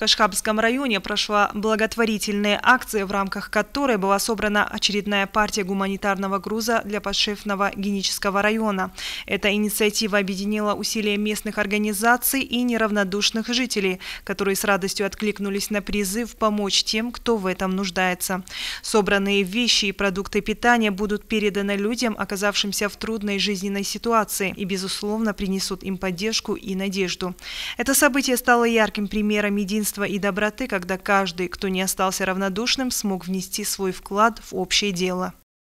Кашхабском районе прошла благотворительная акция, в рамках которой была собрана очередная партия гуманитарного груза для подшефного Генического района. Эта инициатива объединила усилия местных организаций и неравнодушных жителей, которые с радостью откликнулись на призыв помочь тем, кто в этом нуждается. Собранные вещи и продукты питания будут переданы людям, оказавшимся в трудной жизненной ситуации, и, безусловно, принесут им поддержку и надежду. Это событие стало ярким примером единства единства и доброты, когда каждый, кто не остался равнодушным, смог внести свой вклад в общее дело.